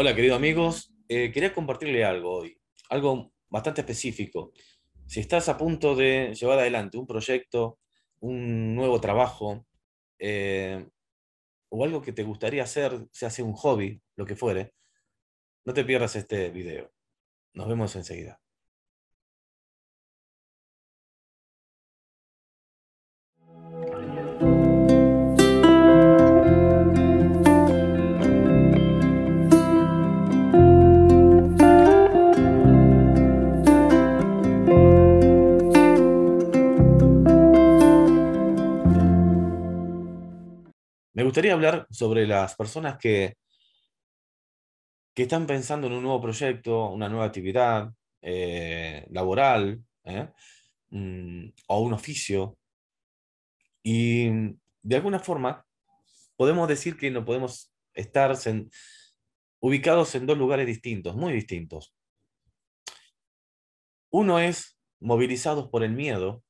Hola, queridos amigos. Eh, quería compartirle algo hoy, algo bastante específico. Si estás a punto de llevar adelante un proyecto, un nuevo trabajo, eh, o algo que te gustaría hacer, sea hace un hobby, lo que fuere, no te pierdas este video. Nos vemos enseguida. Quería hablar sobre las personas que, están pensando en un nuevo proyecto, una nueva actividad eh, laboral ¿eh? Mm, o un oficio. Y de alguna forma podemos decir que no podemos estar ubicados en dos lugares distintos, muy distintos. Uno es movilizados por el miedo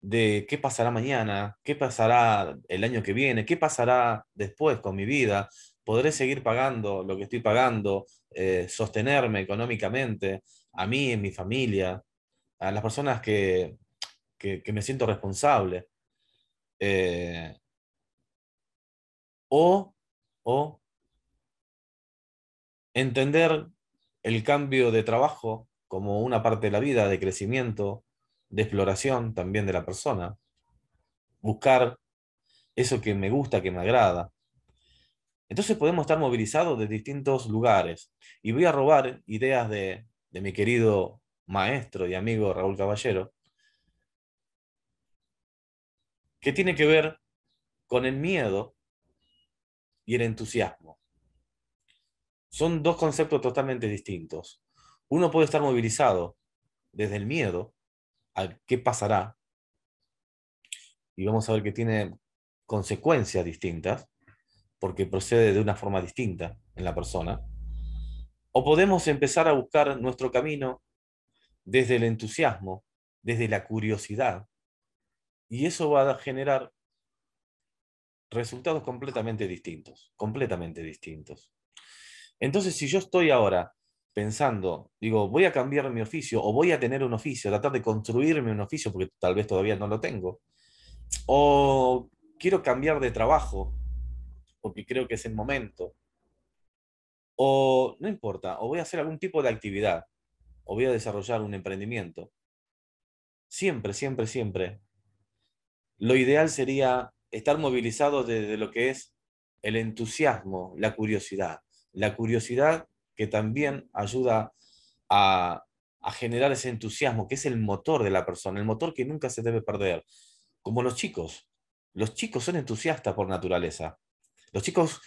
de qué pasará mañana, qué pasará el año que viene, qué pasará después con mi vida, podré seguir pagando lo que estoy pagando, eh, sostenerme económicamente, a mí, en mi familia, a las personas que, me siento responsable. Eh, o, o entender el cambio de trabajo como una parte de la vida, de crecimiento, de exploración también de la persona, buscar eso que me gusta, que me agrada. Entonces podemos estar movilizados de distintos lugares. Y voy a robar ideas de, de mi querido maestro y amigo Raúl Caballero, que tiene que ver con el miedo y el entusiasmo. Son dos conceptos totalmente distintos. Uno puede estar movilizado desde el miedo a qué pasará, y vamos a ver que tiene consecuencias distintas, porque procede de una forma distinta en la persona, o podemos empezar a buscar nuestro camino desde el entusiasmo, desde la curiosidad, y eso va a generar resultados completamente distintos, completamente distintos. Entonces, si yo estoy ahora pensando, digo, voy a cambiar mi oficio o voy a tener un oficio, tratar de construirme un oficio porque tal vez todavía no lo tengo, o quiero cambiar de trabajo porque creo que es el momento, o no importa, o voy a hacer algún tipo de actividad, o voy a desarrollar un emprendimiento. Siempre, siempre, siempre. Lo ideal sería estar movilizado desde lo que es el entusiasmo, la curiosidad. La curiosidad que también ayuda a, generar ese entusiasmo, que es el motor de la persona, el motor que nunca se debe perder. Como los chicos. Los chicos son entusiastas por naturaleza. Los chicos,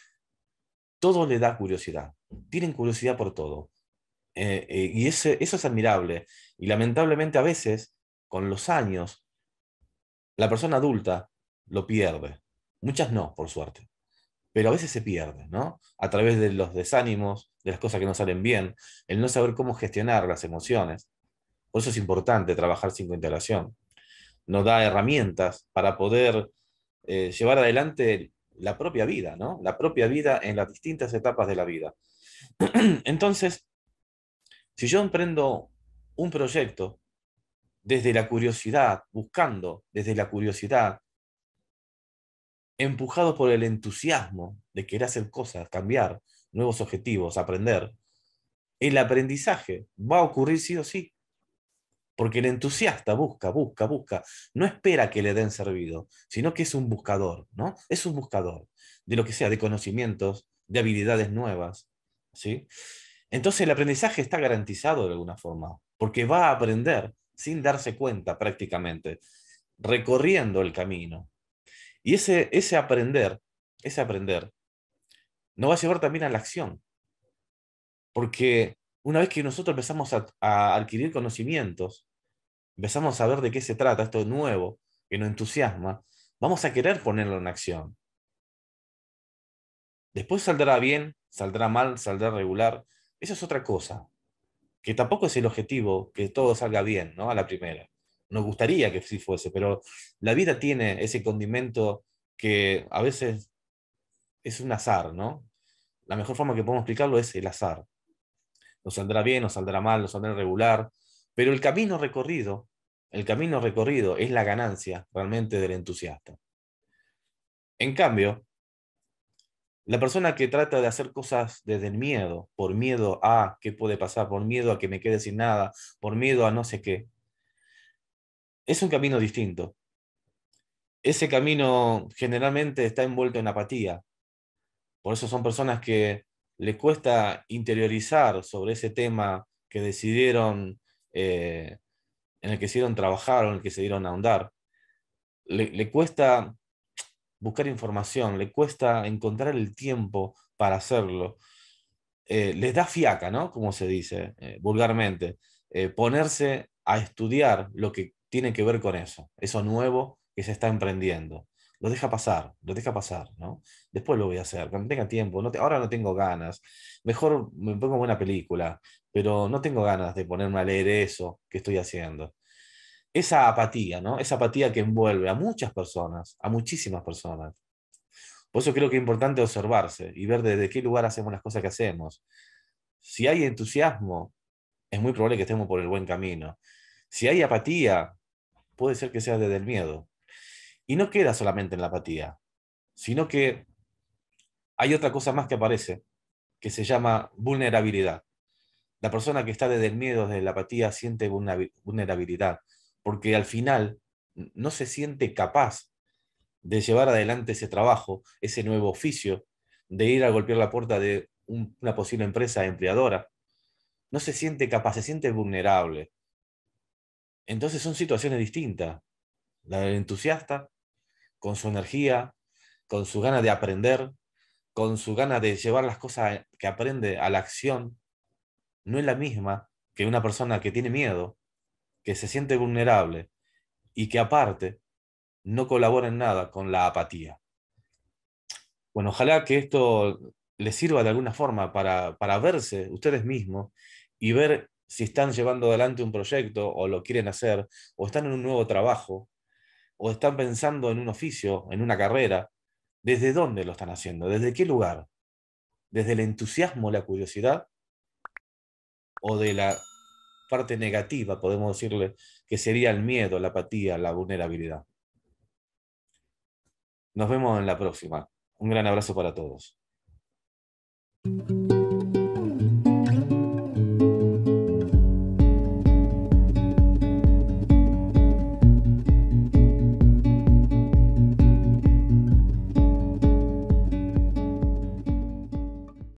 todo le da curiosidad. Tienen curiosidad por todo. Eh, eh, y eso es admirable. Y lamentablemente a veces, con los años, la persona adulta lo pierde. Muchas no, por suerte pero a veces se pierde, ¿no? A través de los desánimos, de las cosas que no salen bien, el no saber cómo gestionar las emociones. Por eso es importante trabajar sin integración. Nos da herramientas para poder eh, llevar adelante la propia vida, ¿no? La propia vida en las distintas etapas de la vida. Entonces, si yo emprendo un proyecto desde la curiosidad, buscando desde la curiosidad, empujado por el entusiasmo de querer hacer cosas, cambiar, nuevos objetivos, aprender, el aprendizaje va a ocurrir sí o sí. Porque el entusiasta busca, busca, busca. No espera que le den servido, sino que es un buscador, ¿no? Es un buscador de lo que sea, de conocimientos, de habilidades nuevas, ¿sí? Entonces el aprendizaje está garantizado de alguna forma, porque va a aprender sin darse cuenta prácticamente, recorriendo el camino, y ese, ese aprender, ese aprender, nos va a llevar también a la acción. Porque una vez que nosotros empezamos a, adquirir conocimientos, empezamos a ver de qué se trata esto nuevo, que nos entusiasma, vamos a querer ponerlo en acción. Después saldrá bien, saldrá mal, saldrá regular. Esa es otra cosa, que tampoco es el objetivo que todo salga bien, ¿no? A la primera nos gustaría que sí fuese, pero la vida tiene ese condimento que a veces es un azar, ¿no? La mejor forma que podemos explicarlo es el azar. Nos saldrá bien, nos saldrá mal, nos saldrá irregular, pero el camino recorrido, el camino recorrido es la ganancia realmente del entusiasta. En cambio, la persona que trata de hacer cosas desde el miedo, por miedo a qué puede pasar, por miedo a que me quede sin nada, por miedo a no sé qué, es un camino distinto. Ese camino generalmente está envuelto en apatía. Por eso son personas que les cuesta interiorizar sobre ese tema que decidieron, eh, en el que decidieron trabajar o en el que se dieron a ahondar. Le, cuesta buscar información, le cuesta encontrar el tiempo para hacerlo. Eh, les da fiaca, ¿no? Como se dice eh, vulgarmente, ponerse a estudiar lo que tiene que ver con eso, eso nuevo que se está emprendiendo. Lo deja pasar, lo deja pasar, ¿no? Después lo voy a hacer, cuando tenga tiempo, ahora no tengo ganas, mejor me pongo una película, pero no tengo ganas de ponerme a leer eso que estoy haciendo. Esa apatía, ¿no? Esa apatía que envuelve a muchas personas, a muchísimas personas. Por eso creo que es importante observarse y ver desde qué lugar hacemos las cosas que hacemos. Si hay entusiasmo, es muy probable que estemos por el buen camino. Si hay apatía, puede ser que sea desde el miedo. Y no queda solamente en la apatía, sino que hay otra cosa más que aparece, que se llama vulnerabilidad. La persona que está desde el miedo, desde la apatía, siente vulnerabilidad, porque al final no se siente capaz de llevar adelante ese trabajo, ese nuevo oficio, de ir a golpear la puerta de una posible empresa empleadora. No se siente capaz, se siente vulnerable. Entonces son situaciones distintas. La del entusiasta, con su energía, con su gana de aprender, con su gana de llevar las cosas que aprende a la acción, no es la misma que una persona que tiene miedo, que se siente vulnerable y que aparte no colabora en nada con la apatía. Bueno, ojalá que esto les sirva de alguna forma para, para verse ustedes mismos y ver si están llevando adelante un proyecto o lo quieren hacer, o están en un nuevo trabajo, o están pensando en un oficio, en una carrera, ¿desde dónde lo están haciendo? ¿Desde qué lugar? ¿Desde el entusiasmo, la curiosidad? ¿O de la parte negativa, podemos decirle, que sería el miedo, la apatía, la vulnerabilidad? Nos vemos en la próxima. Un gran abrazo para todos.